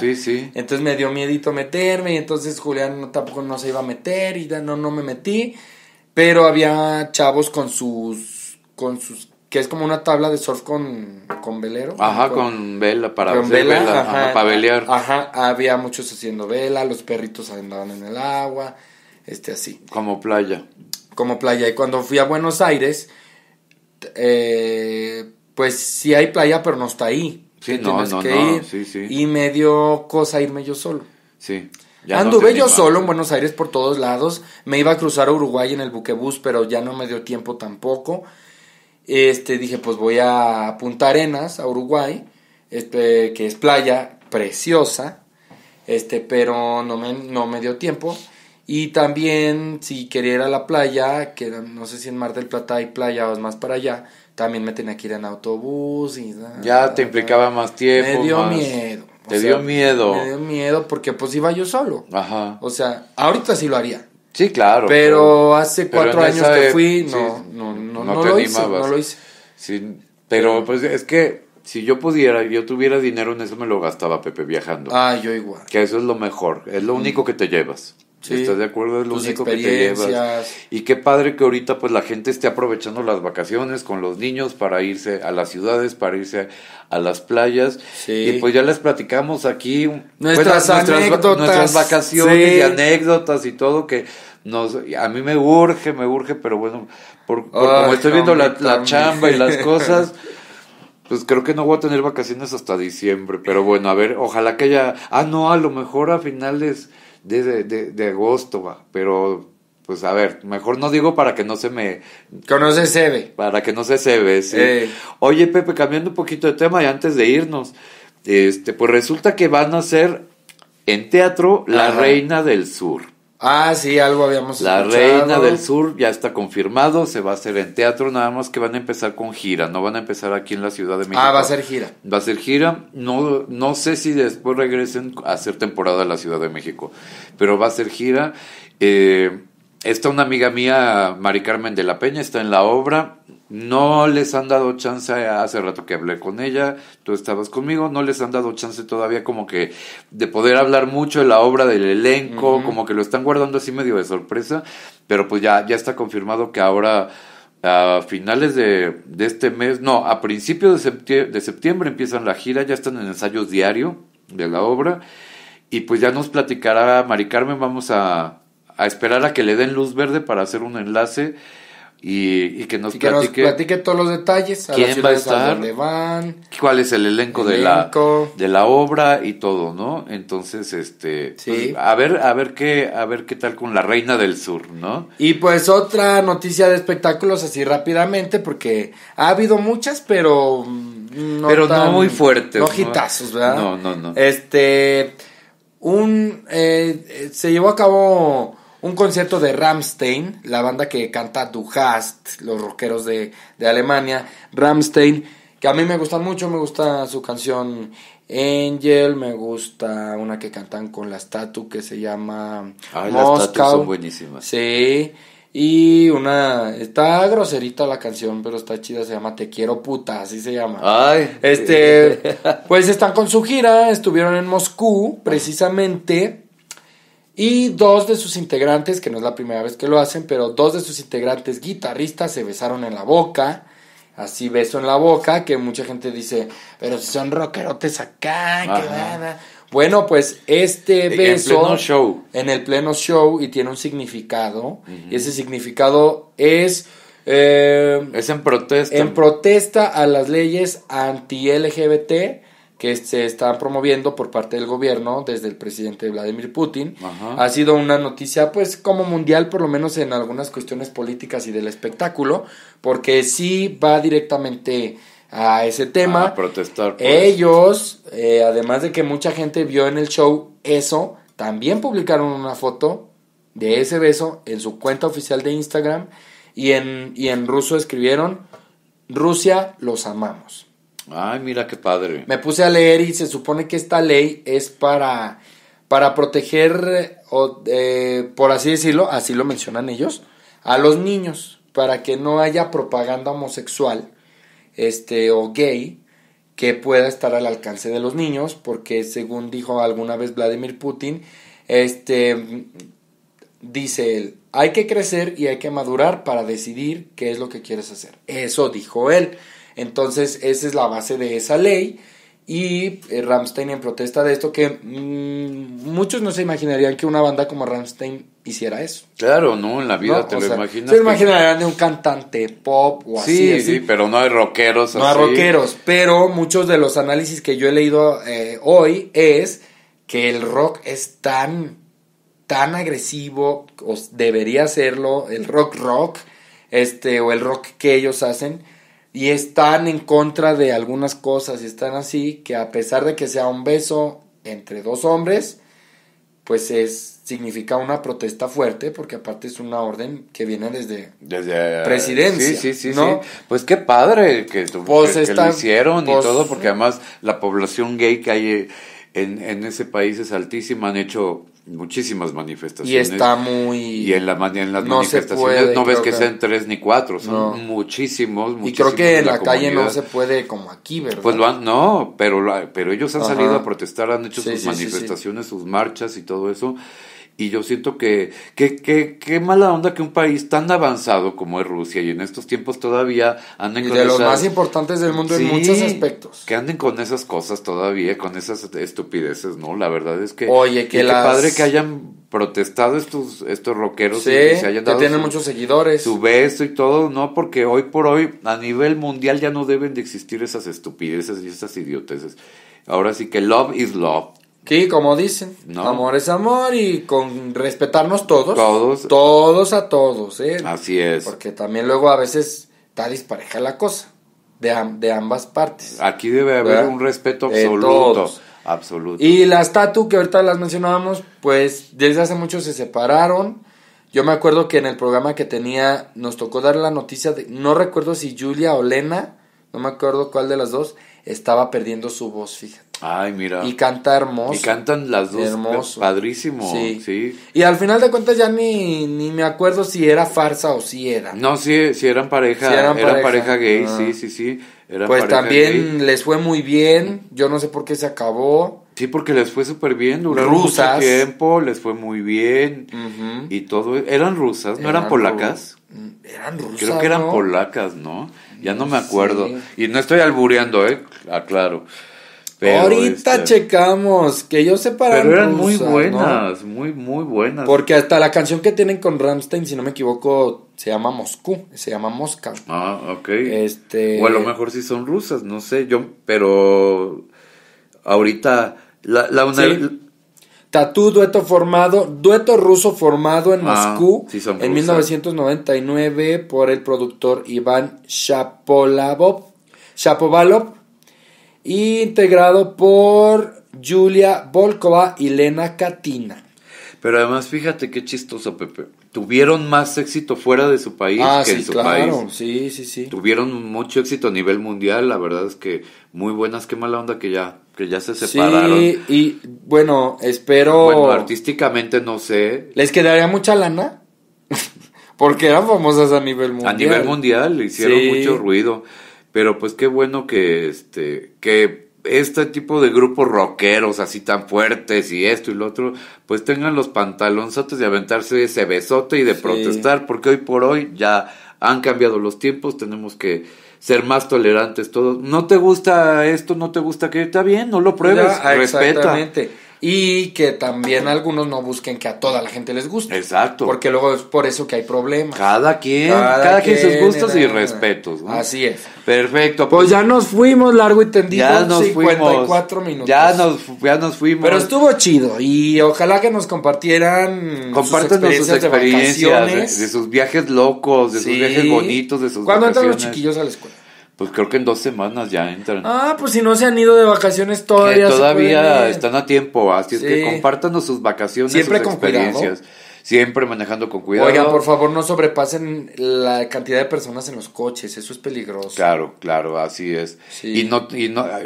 Sí, sí. Entonces me dio miedito meterme y entonces Julián tampoco no se iba a meter y ya no, no me metí. Pero había chavos con sus, con sus, que es como una tabla de surf con, con velero. Ajá, con, vela, para con vela, para velear. Ajá, había muchos haciendo vela, los perritos andaban en el agua, este así. Como playa. Como playa. Y cuando fui a Buenos Aires, eh, pues sí hay playa, pero no está ahí. Sí, no, tienes que ir. Y me dio cosa irme yo solo. Sí. Anduve yo solo en Buenos Aires por todos lados. Me iba a cruzar a Uruguay en el buquebús, pero ya no me dio tiempo tampoco. Este, dije, pues voy a Punta Arenas, a Uruguay, este, que es playa preciosa, este, pero no me, no me dio tiempo. Y también, si quería ir a la playa, que no sé si en Mar del Plata hay playa o es más para allá, también me tenía que ir en autobús y... Ya te implicaba más tiempo. Me dio miedo. Te dio miedo. Me dio miedo porque pues iba yo solo. Ajá. O sea, ahorita sí lo haría. Sí, claro. Pero, hace cuatro años que e- fui, no, no, no, no, lo hice, no, lo hice, Sí, pero pues es que si yo pudiera, yo tuviera dinero en eso me lo gastaba, Pepe, viajando. Ah, yo igual. Que eso es lo mejor, es lo único que te llevas. Sí, ¿Estás de acuerdo? Es lo único que te llevas. Y qué padre que ahorita pues la gente esté aprovechando las vacaciones con los niños para irse a las ciudades, para irse a las playas. Y pues ya les platicamos aquí pues, nuestras, vacaciones y anécdotas y todo que nos, a mí me urge, me urge, pero bueno, por, como estoy viendo la, la chamba y las cosas. Pues creo que no voy a tener vacaciones hasta diciembre, pero bueno, a ver, ojalá que haya... Ah, no, a lo mejor a finales de, de, agosto, va. Pero, pues a ver, mejor no digo para que no se me... Conoce Sebe. Para que no se sebe, sí. Eh. Oye, Pepe, cambiando un poquito de tema y antes de irnos, este, pues resulta que van a ser en teatro La Reina del Sur. Ah, sí, algo habíamos La Reina del Sur ya está confirmado, se va a hacer en teatro, nada más que van a empezar con gira, no van a empezar aquí en la Ciudad de ah, México. Ah, va a ser gira. Va a ser gira, no, no sé si después regresen a hacer temporada en la Ciudad de México, pero va a ser gira. Eh, está una amiga mía, Mari Carmen de la Peña, está en la obra, no les han dado chance, eh, hace rato que hablé con ella, tú estabas conmigo, no les han dado chance todavía como que de poder hablar mucho de la obra del elenco, como que lo están guardando así medio de sorpresa, pero pues ya, ya está confirmado que ahora a finales de, de este mes, no, a principios de septiembre, de septiembre empiezan la gira, ya están en ensayos diario de la obra y pues ya nos platicará Mari Carmen, vamos a, a esperar a que le den luz verde para hacer un enlace y, que nos, platique, todos los detalles. A ¿Quién va a estar? van, ¿Cuál es el elenco, De, la, de la obra y todo, no? Entonces, este, pues, a ver, a ver qué, a ver qué tal con la Reina del Sur, ¿no? Y pues otra noticia de espectáculos así rápidamente, porque ha habido muchas, pero mm, no pero no muy fuertes, no, ¿verdad? No, no, no. Este, un, eh, eh, se llevó a cabo un concierto de Rammstein, la banda que canta Du Hast, los rockeros de, Alemania, Ramstein que a mí me gusta mucho, me gusta su canción Angel, me gusta una que cantan con la estatua que se llama Ay, Moscow. son buenísimas. Sí. Y una, está groserita la canción, pero está chida, se llama Te quiero puta, así se llama. Ay. Este, pues están con su gira, estuvieron en Moscú, precisamente, y dos de sus integrantes, que no es la primera vez que lo hacen, pero dos de sus integrantes guitarristas se besaron en la boca. Así beso en la boca, que mucha gente dice, pero si son rockerotes acá, que nada. Bueno, pues este beso. En el pleno show. En el pleno show y tiene un significado. Y ese significado es. Eh, es en protesta. En protesta a las leyes anti-LGBT que se están promoviendo por parte del gobierno desde el presidente Vladimir Putin. Ha sido una noticia, pues, como mundial, por lo menos en algunas cuestiones políticas y del espectáculo, porque sí va directamente a ese tema. A protestar. Pues. Ellos, eh, además de que mucha gente vio en el show eso, también publicaron una foto de ese beso en su cuenta oficial de Instagram y en, y en ruso escribieron, Rusia los amamos. Ay, mira qué padre. Me puse a leer y se supone que esta ley es para, para proteger, o, eh, por así decirlo, así lo mencionan ellos, a los niños, para que no haya propaganda homosexual este, o gay que pueda estar al alcance de los niños, porque según dijo alguna vez Vladimir Putin, este, dice él, hay que crecer y hay que madurar para decidir qué es lo que quieres hacer. Eso dijo él. Entonces, esa es la base de esa ley. Y eh, Rammstein Ramstein en protesta de esto, que mm, muchos no se imaginarían que una banda como Ramstein hiciera eso. Claro, no, en la vida te lo imaginas. Se imaginarían de un cantante pop o así. Sí, sí, pero no hay rockeros. No hay rockeros, pero muchos de los análisis que yo he leído eh, hoy es que el rock es tan, tan agresivo, o debería serlo, el rock rock, este, o el rock que ellos hacen y están en contra de algunas cosas y están así que a pesar de que sea un beso entre dos hombres, pues es significa una protesta fuerte porque aparte es una orden que viene desde, desde ah, presidencia. Sí, sí, sí, ¿no? Pues qué padre que, pues que, lo hicieron y pues todo porque además la población gay que hay en ese país es altísima, han hecho muchísimas manifestaciones. Y está muy... Y en, la, en las manifestaciones no ves que, sean tres ni cuatro, son muchísimos, muchísimos. Y creo que en la, calle no se puede como aquí, ¿verdad? Pues lo han, no, pero, pero ellos han salido a protestar, han hecho sus manifestaciones, sus marchas y todo eso. Y yo siento que qué mala onda que un país tan avanzado como es Rusia y en estos tiempos todavía anden y de los más importantes del mundo en muchos aspectos. Que anden con esas cosas todavía, con esas estupideces, ¿no? La verdad es que... Oye, que, padre que hayan protestado estos, estos rockeros sí, y se hayan dado tienen muchos seguidores. Su beso y todo, ¿no? Porque hoy por hoy a nivel mundial ya no deben de existir esas estupideces y esas idioteces. Ahora sí que love is love Sí, como dicen, amor es amor y con respetarnos todos. Todos. Todos a todos, ¿eh? Así es. Porque también luego a veces está dispareja la cosa de, de ambas partes. Aquí debe haber un respeto absoluto. Absoluto. Y las tatu que ahorita las mencionábamos, pues desde hace mucho se separaron. Yo me acuerdo que en el programa que tenía nos tocó dar la noticia de, no recuerdo si Julia o Lena, no me acuerdo cuál de las dos, estaba perdiendo su voz, fíjate. Ay, mira. Y canta hermoso. Y cantan las dos. Hermoso. Padrísimo. Sí. Y al final de cuentas ya ni, ni me acuerdo si era farsa o si era. No, sí, si eran pareja. eran, pareja. gay, sí, sí, sí. pues también les fue muy bien. Yo no sé por qué se acabó. Sí, porque les fue súper bien, duraron mucho tiempo, les fue muy bien y todo. Eran rusas, ¿no eran, polacas? Mm, eran rusas. Creo que eran polacas, ¿no? Ya no, me acuerdo. Y no estoy albureando, ¿eh? Aclaro. Ahorita este. checamos, que yo para Pero eran muy buenas, muy, muy buenas. Porque hasta la canción que tienen con Ramstein, si no me equivoco, se llama Moscú, se llama Mosca. Ah, ok. Este... O a lo mejor sí son rusas, no sé, yo, pero ahorita la, la dueto formado, dueto ruso formado en ah, Moscú en 1999 por el productor Iván Shapovalov. Shapovalov integrado por Julia Volkova y Lena Katina. Pero además, fíjate qué chistoso, Pepe. Tuvieron más éxito fuera de su país ah, que en su país país. Sí, sí, sí. Tuvieron mucho éxito a nivel mundial. La verdad es que muy buenas. Qué mala onda que ya, que ya se separaron. Sí, y bueno, espero. Bueno, artísticamente no sé. ¿Les quedaría mucha lana? Porque eran famosas a nivel mundial. A nivel mundial, hicieron mucho ruido. Pero pues qué bueno que este que este tipo de grupos rockeros así tan fuertes y esto y lo otro, pues tengan los pantalonzotes de aventarse ese besote y de protestar, porque hoy por hoy ya han cambiado los tiempos, tenemos que ser más tolerantes todos. No te gusta esto, no te gusta que está bien, no lo pruebes, respeto. respeta. Y que también algunos no busquen que a toda la gente les guste. Exacto. Porque luego es por eso que hay problemas. Cada quien, cada, quien, sus gustos y eh, respetos. Así es. Perfecto. Pues, pues, ya nos fuimos largo y tendido. Ya nos 54 fuimos. minutos. Ya nos, ya nos fuimos. Pero estuvo chido y ojalá que nos compartieran Compártanos sus experiencias, de, sus viajes locos, de sus viajes bonitos, de sus ¿Cuándo entran los chiquillos a la escuela? pues creo que en dos semanas ya entran. Ah, pues si no se han ido de vacaciones todavía. todavía están a tiempo, así es que compartan sus vacaciones, Siempre sus experiencias siempre manejando con cuidado. Oigan, por favor, no sobrepasen la cantidad de personas en los coches, eso es peligroso. Claro, claro, así es. Y no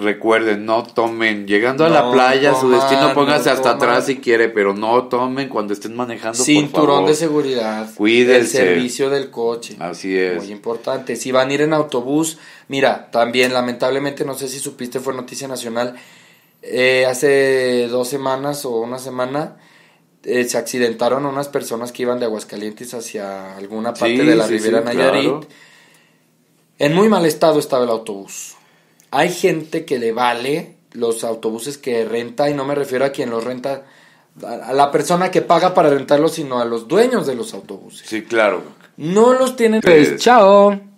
recuerden, no tomen llegando a la playa, su destino póngase hasta atrás si quiere, pero no tomen cuando estén manejando, Cinturón por de seguridad. Cuídense. El servicio del coche. Así es. Muy importante. Si van a ir en autobús, mira, también lamentablemente no sé si supiste fue noticia nacional eh, hace dos semanas o una semana eh, se accidentaron unas personas que iban de Aguascalientes hacia alguna parte de la Riviera Ribera Nayarit. En muy mal estado estaba el autobús. Hay gente que le vale los autobuses que renta, y no me refiero a quien los renta, a la persona que paga para rentarlos, sino a los dueños de los autobuses. Sí, claro. No los tienen. Pues, chao.